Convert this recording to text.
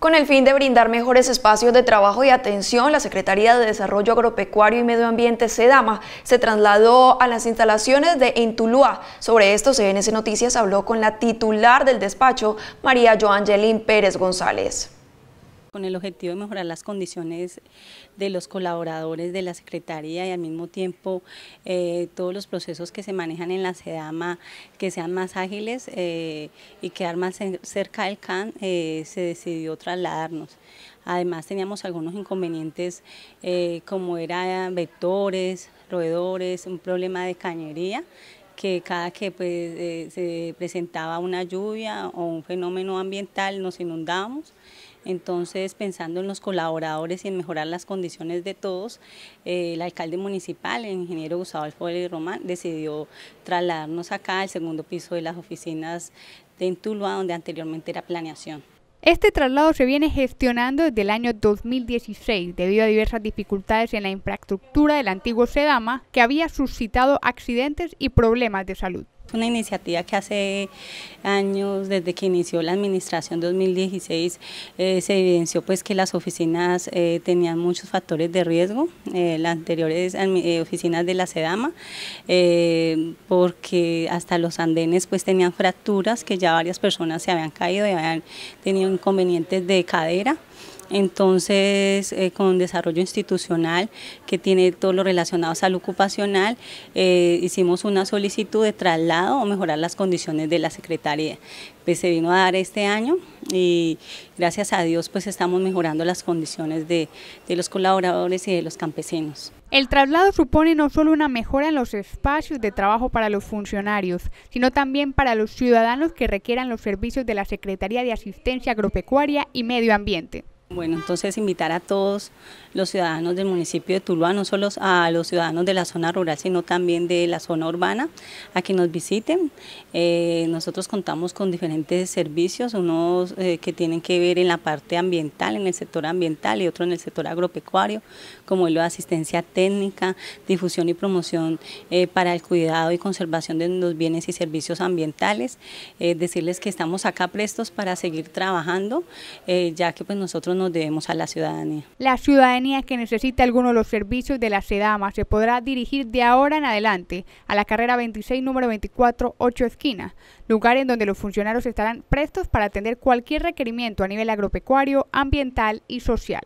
Con el fin de brindar mejores espacios de trabajo y atención, la Secretaría de Desarrollo Agropecuario y Medio Ambiente, SEDAMA, se trasladó a las instalaciones de Entulúa. Sobre esto, CNS Noticias habló con la titular del despacho, María Joangelín Pérez González con el objetivo de mejorar las condiciones de los colaboradores de la Secretaría y al mismo tiempo eh, todos los procesos que se manejan en la SEDAMA que sean más ágiles eh, y quedar más cerca del CAN, eh, se decidió trasladarnos. Además teníamos algunos inconvenientes como eran vectores, roedores, un problema de cañería, que cada que pues, se presentaba una lluvia o un fenómeno ambiental nos inundábamos entonces, pensando en los colaboradores y en mejorar las condiciones de todos, eh, el alcalde municipal, el ingeniero Gustavo y Román, decidió trasladarnos acá al segundo piso de las oficinas de Intulva, donde anteriormente era planeación. Este traslado se viene gestionando desde el año 2016 debido a diversas dificultades en la infraestructura del antiguo Sedama que había suscitado accidentes y problemas de salud una iniciativa que hace años, desde que inició la administración 2016, eh, se evidenció pues que las oficinas eh, tenían muchos factores de riesgo, eh, las anteriores oficinas de la SEDAMA, porque hasta los andenes pues tenían fracturas que ya varias personas se habían caído y habían tenido inconvenientes de cadera entonces eh, con desarrollo institucional que tiene todo lo relacionado a salud ocupacional, eh, hicimos una solicitud de traslado o mejorar las condiciones de la Secretaría. Pues se vino a dar este año y gracias a Dios pues estamos mejorando las condiciones de, de los colaboradores y de los campesinos. El traslado supone no solo una mejora en los espacios de trabajo para los funcionarios, sino también para los ciudadanos que requieran los servicios de la Secretaría de Asistencia Agropecuaria y Medio Ambiente. Bueno, entonces invitar a todos los ciudadanos del municipio de Tuluá, no solo a los ciudadanos de la zona rural, sino también de la zona urbana, a que nos visiten. Eh, nosotros contamos con diferentes servicios, unos eh, que tienen que ver en la parte ambiental, en el sector ambiental y otro en el sector agropecuario, como es la asistencia técnica, difusión y promoción eh, para el cuidado y conservación de los bienes y servicios ambientales. decirles que estamos acá prestos para seguir trabajando, ya que pues nosotros nos debemos a la ciudadanía. La ciudadanía que necesita alguno de los servicios de la SEDAMA se podrá dirigir de ahora en adelante a la carrera 26, número 24, 8 esquina, lugar en donde los funcionarios estarán prestos para atender cualquier requerimiento a nivel agropecuario, ambiental y social.